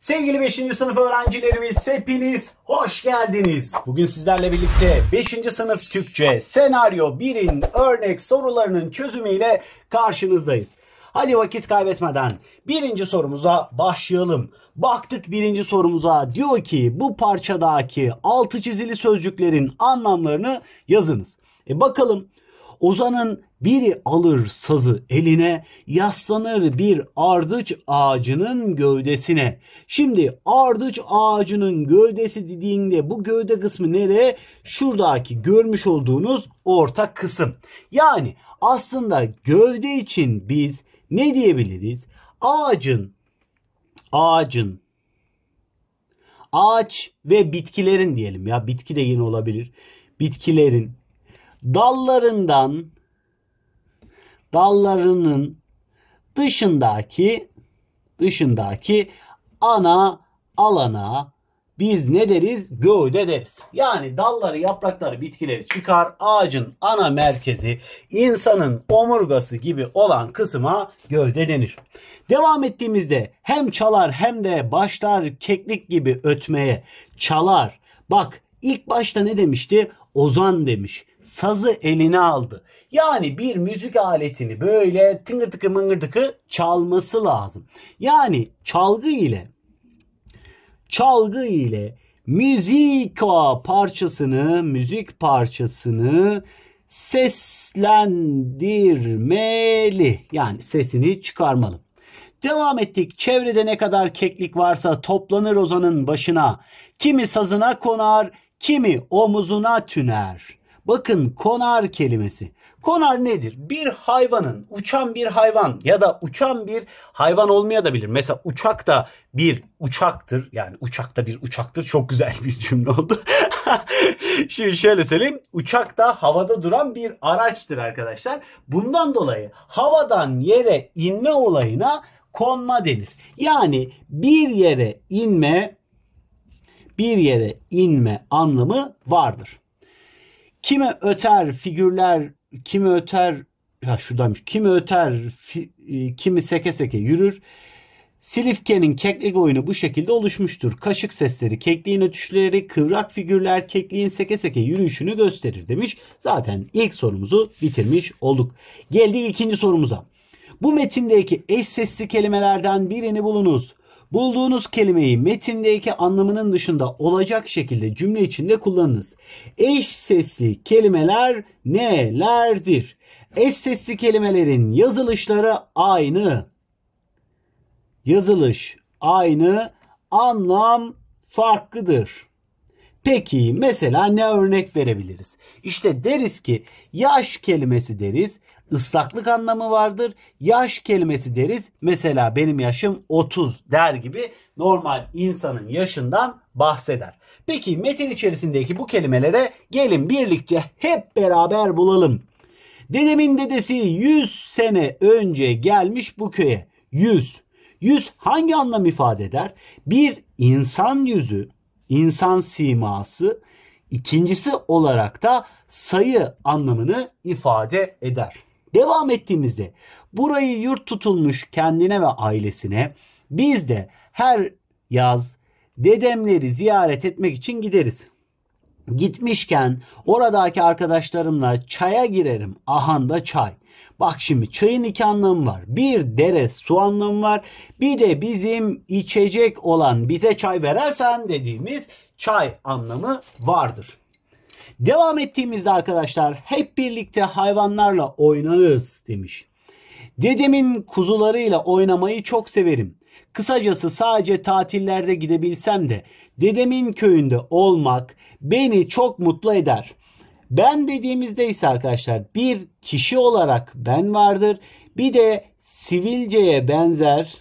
Sevgili 5. sınıf öğrencilerimiz hepiniz hoş geldiniz. Bugün sizlerle birlikte 5. sınıf Türkçe senaryo 1'in örnek sorularının çözümüyle karşınızdayız. Hadi vakit kaybetmeden birinci sorumuza başlayalım. Baktık birinci sorumuza diyor ki bu parçadaki altı çizili sözcüklerin anlamlarını yazınız. E bakalım Ozan'ın biri alır sazı eline, yaslanır bir ardıç ağacının gövdesine. Şimdi ardıç ağacının gövdesi dediğinde bu gövde kısmı nereye? Şuradaki görmüş olduğunuz orta kısım. Yani aslında gövde için biz ne diyebiliriz? Ağacın ağacın ağaç ve bitkilerin diyelim ya bitki de yine olabilir. Bitkilerin dallarından dallarının dışındaki dışındaki ana alana biz ne deriz? Gövde deriz. Yani dalları, yaprakları, bitkileri çıkar. Ağacın ana merkezi, insanın omurgası gibi olan kısma gövde denir. Devam ettiğimizde hem çalar hem de başlar keklik gibi ötmeye. Çalar. Bak ilk başta ne demişti? Ozan demiş. Sazı eline aldı. Yani bir müzik aletini böyle tıngır tıkı mıngır tıkı çalması lazım. Yani çalgı ile çalgı ile müzik parçasını, müzik parçasını seslendirmeli. Yani sesini çıkarmalı. Devam ettik. Çevrede ne kadar keklik varsa toplanır ozanın başına. Kimi sazına konar, kimi omuzuna tüner. Bakın konar kelimesi. Konar nedir? Bir hayvanın, uçan bir hayvan ya da uçan bir hayvan olmaya da bilir. Mesela uçak da bir uçaktır. Yani uçak da bir uçaktır. Çok güzel bir cümle oldu. Şimdi şöyle söyleyeyim. Uçak da havada duran bir araçtır arkadaşlar. Bundan dolayı havadan yere inme olayına konma denir. Yani bir yere inme bir yere inme anlamı vardır. Kime öter figürler, kimi öter ya şuradaymış. Kimi öter, fi, e, kimi seke seke yürür. Silifke'nin keklik oyunu bu şekilde oluşmuştur. Kaşık sesleri, kekliğin ötüşleri, kıvrak figürler kekliğin seke seke yürüyüşünü gösterir demiş. Zaten ilk sorumuzu bitirmiş olduk. Geldik ikinci sorumuza. Bu metindeki eş sesli kelimelerden birini bulunuz. Bulduğunuz kelimeyi metindeki anlamının dışında olacak şekilde cümle içinde kullanınız. Eş sesli kelimeler nelerdir? Eş sesli kelimelerin yazılışları aynı. Yazılış aynı, anlam farklıdır. Peki mesela ne örnek verebiliriz? İşte deriz ki yaş kelimesi deriz ıslaklık anlamı vardır. Yaş kelimesi deriz. Mesela benim yaşım 30 der gibi normal insanın yaşından bahseder. Peki metin içerisindeki bu kelimelere gelin birlikte hep beraber bulalım. Dedemin dedesi 100 sene önce gelmiş bu köye. 100. 100 hangi anlam ifade eder? Bir insan yüzü, insan siması, ikincisi olarak da sayı anlamını ifade eder. Devam ettiğimizde burayı yurt tutulmuş kendine ve ailesine biz de her yaz dedemleri ziyaret etmek için gideriz. Gitmişken oradaki arkadaşlarımla çaya girerim. Ahanda çay. Bak şimdi çayın iki anlamı var. Bir dere su anlamı var. Bir de bizim içecek olan bize çay verersen dediğimiz çay anlamı vardır. Devam ettiğimizde arkadaşlar hep birlikte hayvanlarla oynarız demiş. Dedemin kuzularıyla oynamayı çok severim. Kısacası sadece tatillerde gidebilsem de dedemin köyünde olmak beni çok mutlu eder. Ben dediğimizde ise arkadaşlar bir kişi olarak ben vardır. Bir de sivilceye benzer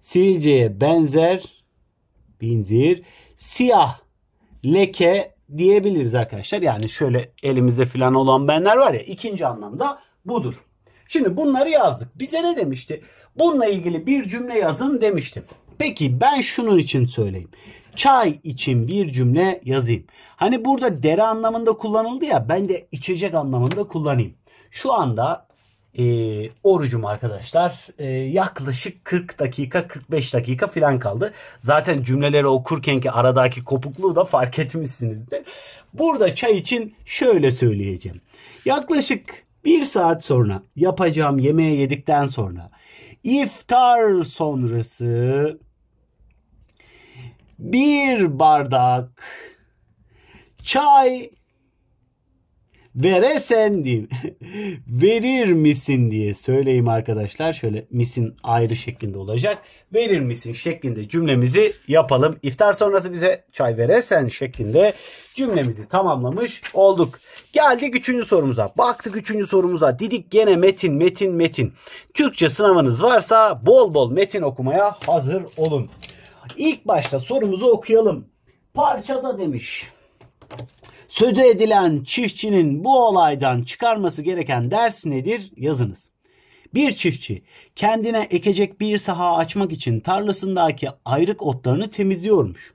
sivilceye benzer binzir siyah leke diyebiliriz arkadaşlar. Yani şöyle elimizde filan olan benler var ya ikinci anlamda budur. Şimdi bunları yazdık. Bize ne demişti? Bununla ilgili bir cümle yazın demiştim. Peki ben şunun için söyleyeyim. Çay için bir cümle yazayım. Hani burada dere anlamında kullanıldı ya ben de içecek anlamında kullanayım. Şu anda e, orucum arkadaşlar e, yaklaşık 40 dakika 45 dakika falan kaldı. Zaten cümleleri okurkenki aradaki kopukluğu da fark etmişsinizdir. Burada çay için şöyle söyleyeceğim. Yaklaşık bir saat sonra yapacağım yemeği yedikten sonra iftar sonrası bir bardak çay veresen diyeyim. Verir misin diye söyleyeyim arkadaşlar. Şöyle misin ayrı şeklinde olacak. Verir misin şeklinde cümlemizi yapalım. İftar sonrası bize çay veresen şeklinde cümlemizi tamamlamış olduk. Geldik üçüncü sorumuza. Baktık üçüncü sorumuza. Dedik gene metin, metin, metin. Türkçe sınavınız varsa bol bol metin okumaya hazır olun. İlk başta sorumuzu okuyalım. Parçada demiş. Sözü edilen çiftçinin bu olaydan çıkarması gereken ders nedir? Yazınız. Bir çiftçi kendine ekecek bir saha açmak için tarlasındaki ayrık otlarını temizliyormuş.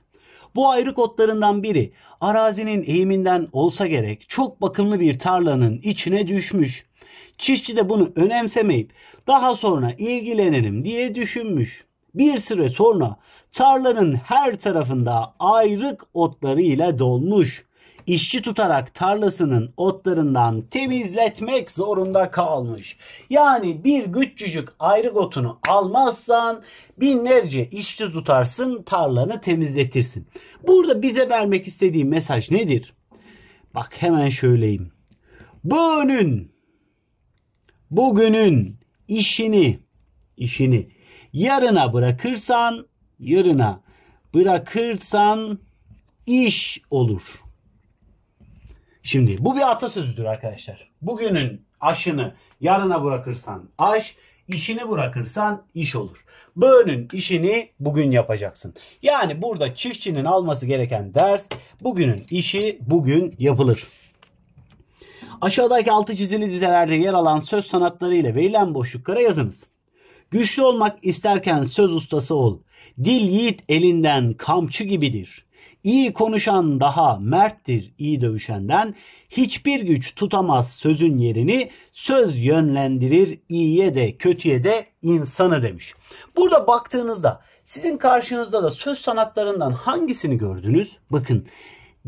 Bu ayrık otlarından biri arazinin eğiminden olsa gerek çok bakımlı bir tarlanın içine düşmüş. Çiftçi de bunu önemsemeyip daha sonra ilgilenirim diye düşünmüş. Bir süre sonra tarlanın her tarafında ayrık otlarıyla dolmuş işçi tutarak tarlasının otlarından temizletmek zorunda kalmış. Yani bir güççücük otunu almazsan binlerce işçi tutarsın tarlanı temizletirsin. Burada bize vermek istediğim mesaj nedir? Bak hemen şöyleyim. Bugünün bugünün işini işini yarına bırakırsan yarına bırakırsan iş olur. Şimdi bu bir atasözüdür arkadaşlar. Bugünün aşını yarına bırakırsan aş, işini bırakırsan iş olur. Böğünün işini bugün yapacaksın. Yani burada çiftçinin alması gereken ders bugünün işi bugün yapılır. Aşağıdaki altı çizili dizelerde yer alan söz sanatları ile verilen boşluklara yazınız. Güçlü olmak isterken söz ustası ol. Dil yiğit elinden kamçı gibidir. İyi konuşan daha merttir iyi dövüşenden. Hiçbir güç tutamaz sözün yerini. Söz yönlendirir iyiye de kötüye de insanı demiş. Burada baktığınızda sizin karşınızda da söz sanatlarından hangisini gördünüz? Bakın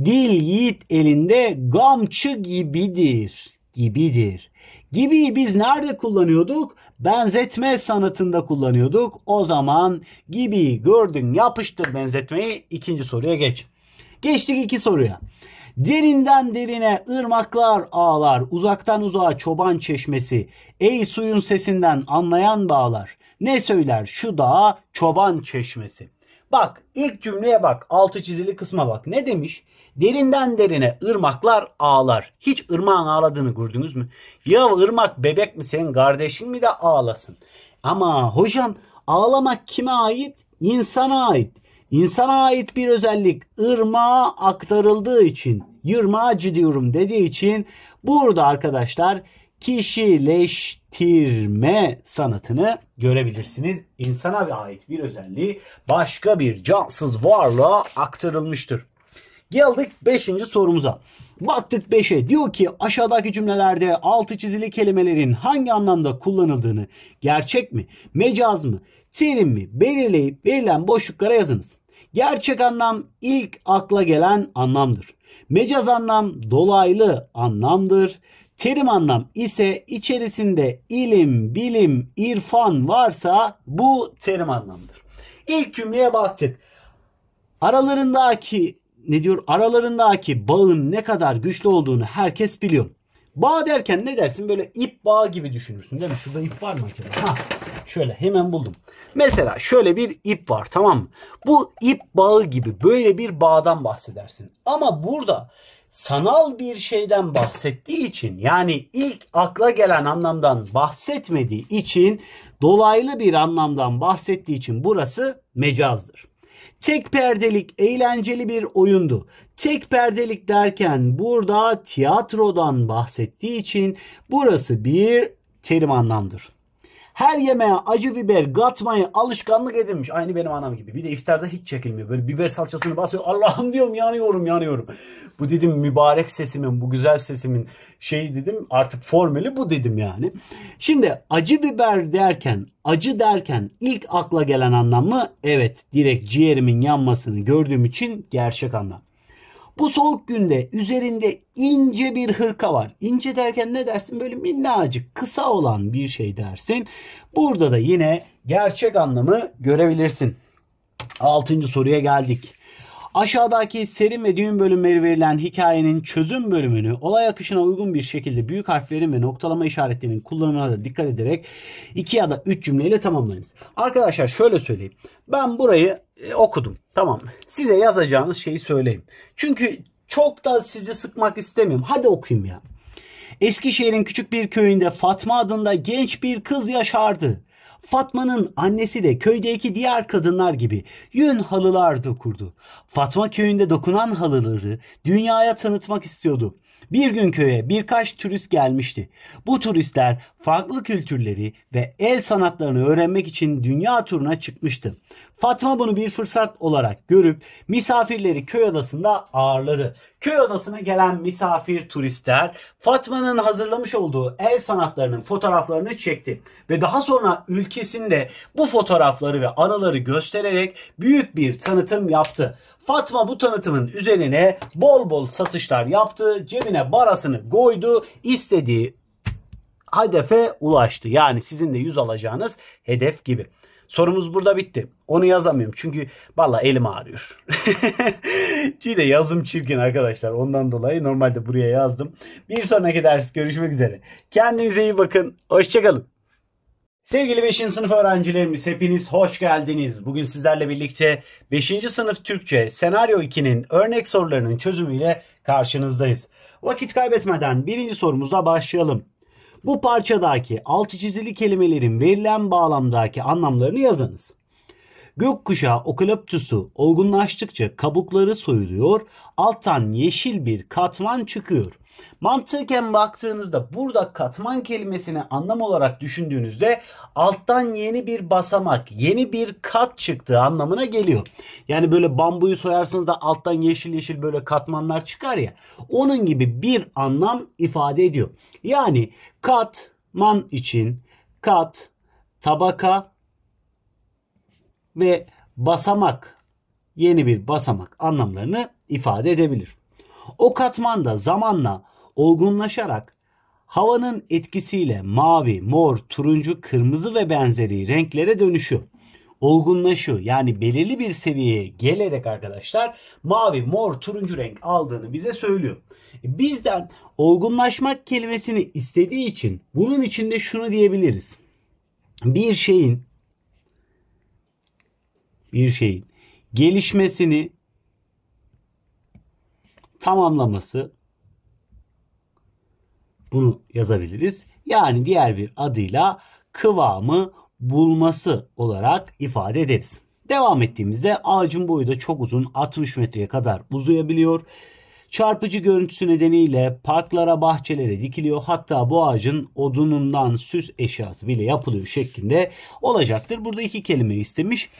dil yiğit elinde gamçı gibidir gibidir. Gibi biz nerede kullanıyorduk? Benzetme sanatında kullanıyorduk. O zaman gibi gördün yapıştır benzetmeyi ikinci soruya geç. Geçtik iki soruya. Derinden derine ırmaklar ağlar, uzaktan uzağa çoban çeşmesi. Ey suyun sesinden anlayan bağlar. Ne söyler şu dağa çoban çeşmesi. Bak ilk cümleye bak. Altı çizili kısma bak. Ne demiş? Derinden derine ırmaklar ağlar. Hiç ırmağın ağladığını gördünüz mü? Ya ırmak bebek mi senin kardeşin mi de ağlasın? Ama hocam ağlamak kime ait? İnsana ait. İnsana ait bir özellik ırmağa aktarıldığı için, yırmağa diyorum dediği için burada arkadaşlar kişileştirme sanatını görebilirsiniz. İnsana ait bir özelliği başka bir cansız varlığa aktarılmıştır. Geldik 5. sorumuza. Baktık 5'e diyor ki aşağıdaki cümlelerde altı çizili kelimelerin hangi anlamda kullanıldığını gerçek mi, mecaz mı, terim mi belirleyip verilen boşluklara yazınız. Gerçek anlam ilk akla gelen anlamdır. Mecaz anlam dolaylı anlamdır. Terim anlam ise içerisinde ilim, bilim, irfan varsa bu terim anlamdır. İlk cümleye baktık. Aralarındaki ne diyor? Aralarındaki bağın ne kadar güçlü olduğunu herkes biliyor. Bağ derken ne dersin? Böyle ip bağı gibi düşünürsün değil mi? Şurada ip var mı acaba? Ha, şöyle hemen buldum. Mesela şöyle bir ip var tamam mı? Bu ip bağı gibi böyle bir bağdan bahsedersin. Ama burada sanal bir şeyden bahsettiği için yani ilk akla gelen anlamdan bahsetmediği için dolaylı bir anlamdan bahsettiği için burası mecazdır. Tek perdelik eğlenceli bir oyundu. Tek perdelik derken burada tiyatrodan bahsettiği için burası bir terim anlamdır. Her yemeğe acı biber gatmayı alışkanlık edinmiş. Aynı benim anam gibi. Bir de iftarda hiç çekilmiyor. Böyle biber salçasını basıyor. Allah'ım diyorum yanıyorum yanıyorum. Bu dedim mübarek sesimin, bu güzel sesimin şeyi dedim artık formülü bu dedim yani. Şimdi acı biber derken, acı derken ilk akla gelen anlamı evet direkt ciğerimin yanmasını gördüğüm için gerçek anlam. Bu soğuk günde üzerinde ince bir hırka var. İnce derken ne dersin? Böyle minnacık, kısa olan bir şey dersin. Burada da yine gerçek anlamı görebilirsin. Altıncı soruya geldik. Aşağıdaki serim ve düğüm bölümleri verilen hikayenin çözüm bölümünü olay akışına uygun bir şekilde büyük harflerin ve noktalama işaretlerinin kullanımına da dikkat ederek iki ya da üç cümleyle tamamlayınız. Arkadaşlar şöyle söyleyeyim. Ben burayı e, okudum. Tamam. Size yazacağınız şeyi söyleyeyim. Çünkü çok da sizi sıkmak istemiyorum. Hadi okuyayım ya. Eskişehir'in küçük bir köyünde Fatma adında genç bir kız yaşardı. Fatma'nın annesi de köydeki diğer kadınlar gibi yün halılar da kurdu. Fatma köyünde dokunan halıları dünyaya tanıtmak istiyordu. Bir gün köye birkaç turist gelmişti. Bu turistler farklı kültürleri ve el sanatlarını öğrenmek için dünya turuna çıkmıştı. Fatma bunu bir fırsat olarak görüp misafirleri köy odasında ağırladı. Köy odasına gelen misafir turistler Fatma'nın hazırlamış olduğu el sanatlarının fotoğraflarını çekti ve daha sonra ülkesinde bu fotoğrafları ve anıları göstererek büyük bir tanıtım yaptı. Fatma bu tanıtımın üzerine bol bol satışlar yaptı. Cebine barasını koydu. istediği hedefe ulaştı. Yani sizin de yüz alacağınız hedef gibi. Sorumuz burada bitti. Onu yazamıyorum çünkü valla elim ağrıyor. Cide yazım çirkin arkadaşlar. Ondan dolayı normalde buraya yazdım. Bir sonraki ders görüşmek üzere. Kendinize iyi bakın. Hoşçakalın. Sevgili 5. sınıf öğrencilerimiz hepiniz hoş geldiniz. Bugün sizlerle birlikte 5. sınıf Türkçe Senaryo 2'nin örnek sorularının çözümüyle karşınızdayız. Vakit kaybetmeden birinci sorumuza başlayalım. Bu parçadaki altı çizili kelimelerin verilen bağlamdaki anlamlarını yazınız. Gökkuşağı okaliptüsü olgunlaştıkça kabukları soyuluyor, alttan yeşil bir katman çıkıyor. Mantıken baktığınızda burada katman kelimesini anlam olarak düşündüğünüzde alttan yeni bir basamak, yeni bir kat çıktığı anlamına geliyor. Yani böyle bambuyu soyarsınız da alttan yeşil yeşil böyle katmanlar çıkar ya. Onun gibi bir anlam ifade ediyor. Yani katman için kat, tabaka ve basamak yeni bir basamak anlamlarını ifade edebilir. O katmanda zamanla olgunlaşarak havanın etkisiyle mavi, mor, turuncu, kırmızı ve benzeri renklere dönüşüyor, olgunlaşıyor. Yani belirli bir seviyeye gelerek arkadaşlar mavi, mor, turuncu renk aldığını bize söylüyor. E, bizden olgunlaşmak kelimesini istediği için bunun içinde şunu diyebiliriz. Bir şeyin bir şeyin gelişmesini tamamlaması bunu yazabiliriz. Yani diğer bir adıyla kıvamı bulması olarak ifade ederiz. Devam ettiğimizde ağacın boyu da çok uzun 60 metreye kadar uzayabiliyor. Çarpıcı görüntüsü nedeniyle parklara, bahçelere dikiliyor. Hatta bu ağacın odunundan süs eşyası bile yapılıyor şeklinde olacaktır. Burada iki kelime istemiş.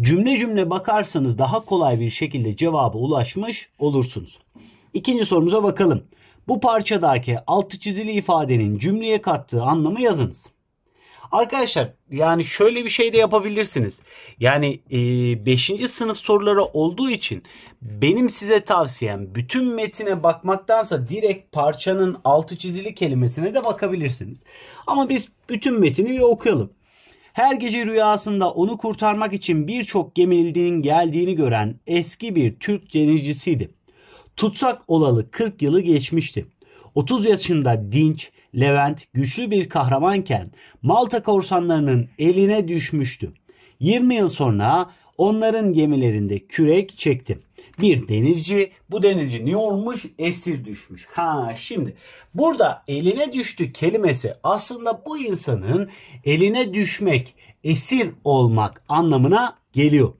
Cümle cümle bakarsanız daha kolay bir şekilde cevaba ulaşmış olursunuz. İkinci sorumuza bakalım. Bu parçadaki altı çizili ifadenin cümleye kattığı anlamı yazınız. Arkadaşlar yani şöyle bir şey de yapabilirsiniz. Yani 5. E, sınıf soruları olduğu için benim size tavsiyem bütün metine bakmaktansa direkt parçanın altı çizili kelimesine de bakabilirsiniz. Ama biz bütün metini bir okuyalım. Her gece rüyasında onu kurtarmak için birçok gemilinin geldiğini gören eski bir Türk denizcisiydi. Tutsak olalı 40 yılı geçmişti. 30 yaşında dinç, Levent güçlü bir kahramanken Malta korsanlarının eline düşmüştü. 20 yıl sonra onların gemilerinde kürek çekti. Bir denizci, bu denizci ne olmuş? Esir düşmüş. Ha şimdi burada eline düştü kelimesi aslında bu insanın eline düşmek, esir olmak anlamına geliyor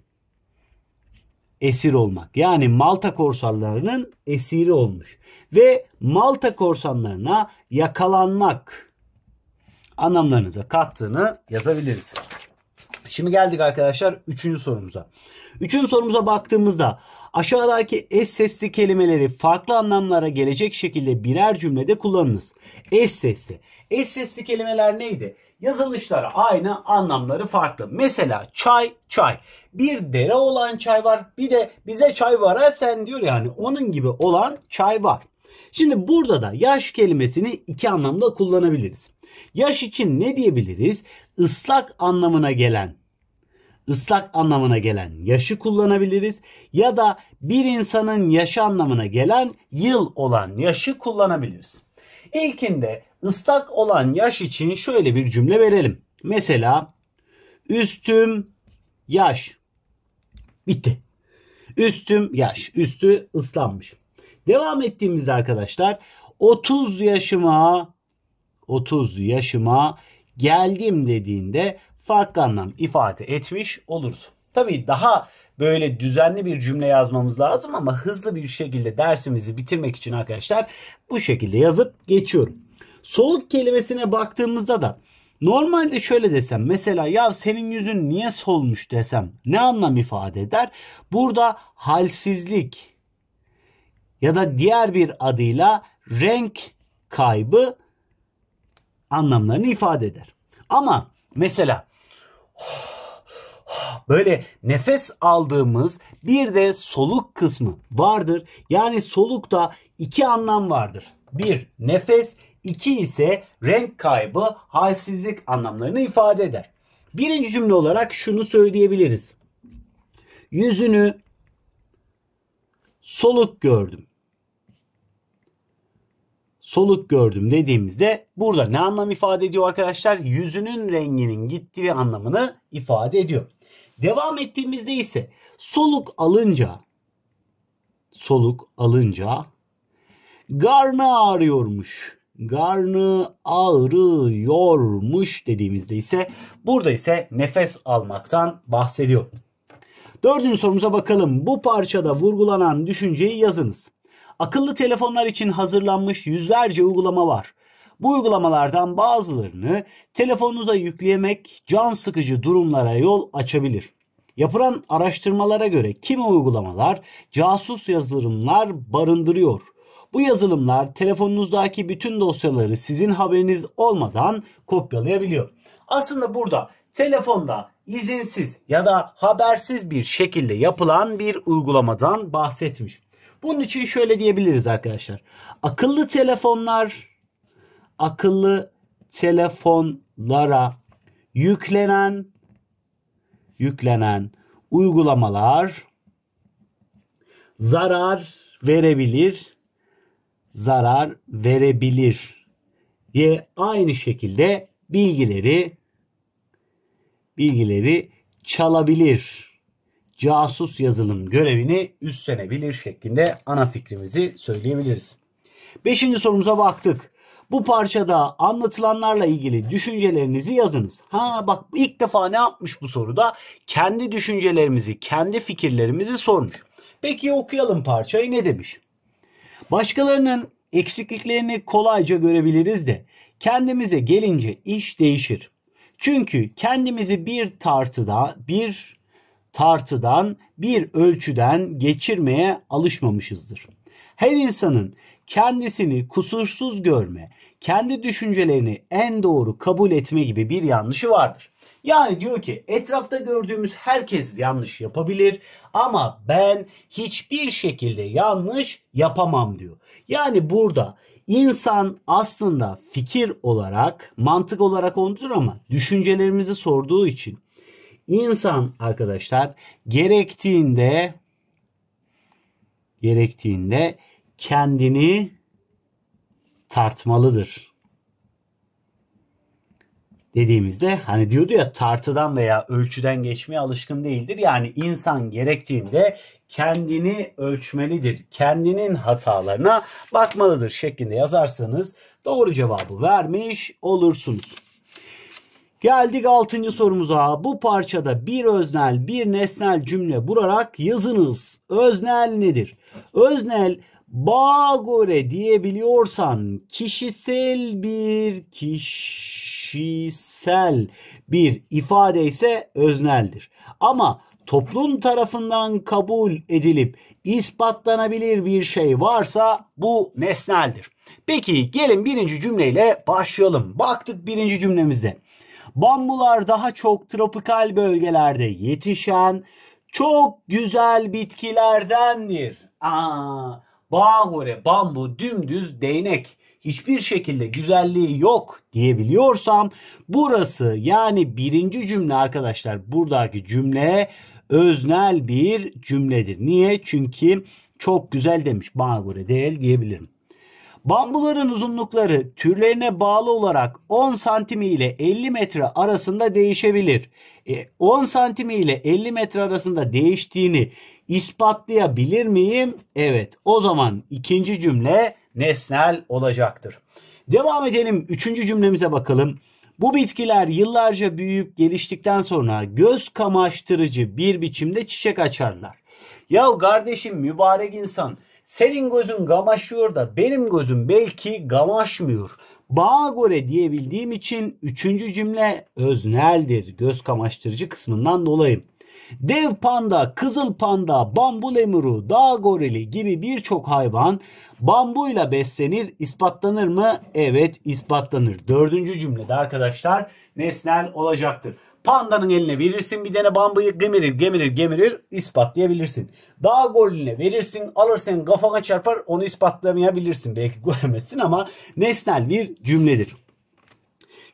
esir olmak. Yani Malta korsanlarının esiri olmuş ve Malta korsanlarına yakalanmak anlamlarınıza kattığını yazabiliriz. Şimdi geldik arkadaşlar 3. sorumuza. 3. sorumuza baktığımızda aşağıdaki eş sesli kelimeleri farklı anlamlara gelecek şekilde birer cümlede kullanınız. Eş sesli. Eş sesli kelimeler neydi? Yazılışları aynı, anlamları farklı. Mesela çay, çay. Bir dere olan çay var. Bir de bize çay var ha sen diyor yani. Onun gibi olan çay var. Şimdi burada da yaş kelimesini iki anlamda kullanabiliriz. Yaş için ne diyebiliriz? Islak anlamına gelen ıslak anlamına gelen yaşı kullanabiliriz ya da bir insanın yaşı anlamına gelen yıl olan yaşı kullanabiliriz. İlkinde ıslak olan yaş için şöyle bir cümle verelim. Mesela üstüm yaş. Bitti. Üstüm yaş. Üstü ıslanmış. Devam ettiğimizde arkadaşlar 30 yaşıma 30 yaşıma geldim dediğinde farklı anlam ifade etmiş oluruz. Tabii daha böyle düzenli bir cümle yazmamız lazım ama hızlı bir şekilde dersimizi bitirmek için arkadaşlar bu şekilde yazıp geçiyorum. Soluk kelimesine baktığımızda da Normalde şöyle desem mesela ya senin yüzün niye solmuş desem ne anlam ifade eder? Burada halsizlik ya da diğer bir adıyla renk kaybı anlamlarını ifade eder. Ama mesela oh, Böyle nefes aldığımız bir de soluk kısmı vardır. Yani solukta iki anlam vardır. Bir nefes, iki ise renk kaybı, halsizlik anlamlarını ifade eder. Birinci cümle olarak şunu söyleyebiliriz. Yüzünü soluk gördüm. Soluk gördüm dediğimizde burada ne anlam ifade ediyor arkadaşlar? Yüzünün renginin gittiği anlamını ifade ediyor. Devam ettiğimizde ise soluk alınca soluk alınca garnı ağrıyormuş. Garnı ağrıyormuş dediğimizde ise burada ise nefes almaktan bahsediyor. Dördüncü sorumuza bakalım. Bu parçada vurgulanan düşünceyi yazınız. Akıllı telefonlar için hazırlanmış yüzlerce uygulama var. Bu uygulamalardan bazılarını telefonunuza yüklemek can sıkıcı durumlara yol açabilir. Yapılan araştırmalara göre kimi uygulamalar casus yazılımlar barındırıyor. Bu yazılımlar telefonunuzdaki bütün dosyaları sizin haberiniz olmadan kopyalayabiliyor. Aslında burada telefonda izinsiz ya da habersiz bir şekilde yapılan bir uygulamadan bahsetmiş. Bunun için şöyle diyebiliriz arkadaşlar. Akıllı telefonlar akıllı telefonlara yüklenen yüklenen uygulamalar zarar verebilir zarar verebilir Ye aynı şekilde bilgileri bilgileri çalabilir. Casus yazılım görevini üstlenebilir şeklinde ana fikrimizi söyleyebiliriz. Beşinci sorumuza baktık. Bu parçada anlatılanlarla ilgili düşüncelerinizi yazınız. Ha bak ilk defa ne yapmış bu soruda? Kendi düşüncelerimizi, kendi fikirlerimizi sormuş. Peki okuyalım parçayı ne demiş? Başkalarının eksikliklerini kolayca görebiliriz de kendimize gelince iş değişir. Çünkü kendimizi bir tartıda, bir tartıdan, bir ölçüden geçirmeye alışmamışızdır. Her insanın kendisini kusursuz görme, kendi düşüncelerini en doğru kabul etme gibi bir yanlışı vardır. Yani diyor ki etrafta gördüğümüz herkes yanlış yapabilir ama ben hiçbir şekilde yanlış yapamam diyor. Yani burada insan aslında fikir olarak, mantık olarak ondur ama düşüncelerimizi sorduğu için insan arkadaşlar gerektiğinde gerektiğinde kendini tartmalıdır. Dediğimizde hani diyordu ya tartıdan veya ölçüden geçmeye alışkın değildir. Yani insan gerektiğinde kendini ölçmelidir. Kendinin hatalarına bakmalıdır şeklinde yazarsanız doğru cevabı vermiş olursunuz. Geldik 6. sorumuza. Bu parçada bir öznel bir nesnel cümle burarak yazınız. Öznel nedir? Öznel Ba göre diyebiliyorsan kişisel bir kişisel bir ifade ise özneldir. Ama toplum tarafından kabul edilip ispatlanabilir bir şey varsa bu nesneldir. Peki gelin birinci cümleyle başlayalım. Baktık birinci cümlemizde. Bambular daha çok tropikal bölgelerde yetişen çok güzel bitkilerdendir. Aa, Bahure bambu, dümdüz, değnek hiçbir şekilde güzelliği yok diyebiliyorsam burası yani birinci cümle arkadaşlar buradaki cümle öznel bir cümledir. Niye? Çünkü çok güzel demiş bahure değil diyebilirim. Bambuların uzunlukları türlerine bağlı olarak 10 santimi ile 50 metre arasında değişebilir. E, 10 santimi ile 50 metre arasında değiştiğini İspatlayabilir miyim? Evet. O zaman ikinci cümle nesnel olacaktır. Devam edelim. Üçüncü cümlemize bakalım. Bu bitkiler yıllarca büyüyüp geliştikten sonra göz kamaştırıcı bir biçimde çiçek açarlar. Ya kardeşim mübarek insan senin gözün gamaşıyor da benim gözüm belki gamaşmıyor. Bağa göre diyebildiğim için üçüncü cümle özneldir. Göz kamaştırıcı kısmından dolayı. Dev panda, kızıl panda, bambu lemuru, dağ gorili gibi birçok hayvan bambuyla beslenir. İspatlanır mı? Evet ispatlanır. Dördüncü cümlede arkadaşlar nesnel olacaktır. Pandanın eline verirsin bir tane bambuyu gemirir gemirir gemirir ispatlayabilirsin. Dağ goline verirsin alırsan kafana çarpar onu ispatlamayabilirsin. Belki göremezsin ama nesnel bir cümledir.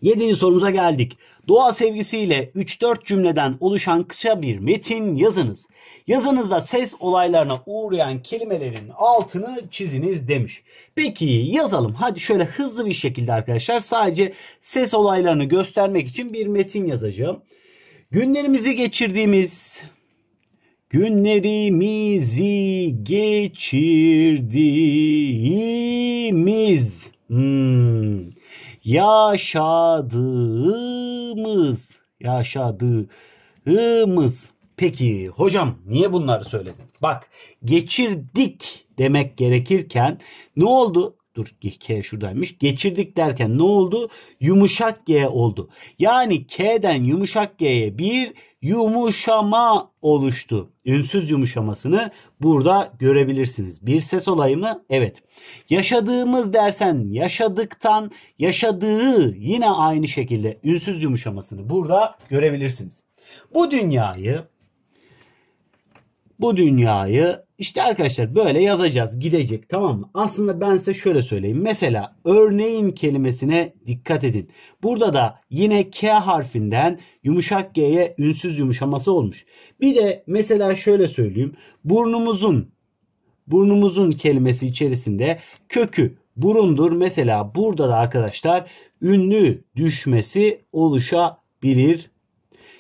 Yedinci sorumuza geldik doğa sevgisiyle 3-4 cümleden oluşan kısa bir metin yazınız. Yazınızda ses olaylarına uğrayan kelimelerin altını çiziniz demiş. Peki yazalım. Hadi şöyle hızlı bir şekilde arkadaşlar sadece ses olaylarını göstermek için bir metin yazacağım. Günlerimizi geçirdiğimiz günlerimizi geçirdiğimiz hmm yaşadığımız yaşadığımız Peki hocam niye bunları söyledin? Bak geçirdik demek gerekirken ne oldu? Dur K şuradaymış. Geçirdik derken ne oldu? Yumuşak G oldu. Yani K'den yumuşak G'ye bir yumuşama oluştu. Ünsüz yumuşamasını burada görebilirsiniz. Bir ses olayı mı? Evet. Yaşadığımız dersen yaşadıktan yaşadığı yine aynı şekilde ünsüz yumuşamasını burada görebilirsiniz. Bu dünyayı bu dünyayı işte arkadaşlar böyle yazacağız gidecek tamam mı? Aslında ben size şöyle söyleyeyim. Mesela örneğin kelimesine dikkat edin. Burada da yine K harfinden yumuşak G'ye ünsüz yumuşaması olmuş. Bir de mesela şöyle söyleyeyim. Burnumuzun burnumuzun kelimesi içerisinde kökü burundur. Mesela burada da arkadaşlar ünlü düşmesi oluşabilir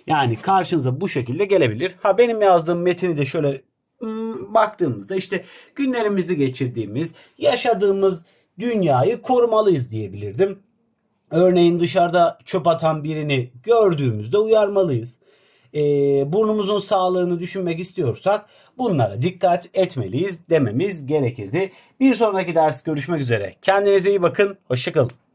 yani karşınıza bu şekilde gelebilir. Ha benim yazdığım metini de şöyle hmm, baktığımızda işte günlerimizi geçirdiğimiz, yaşadığımız dünyayı korumalıyız diyebilirdim. Örneğin dışarıda çöp atan birini gördüğümüzde uyarmalıyız. E, burnumuzun sağlığını düşünmek istiyorsak bunlara dikkat etmeliyiz dememiz gerekirdi. Bir sonraki ders görüşmek üzere. Kendinize iyi bakın. Hoşçakalın.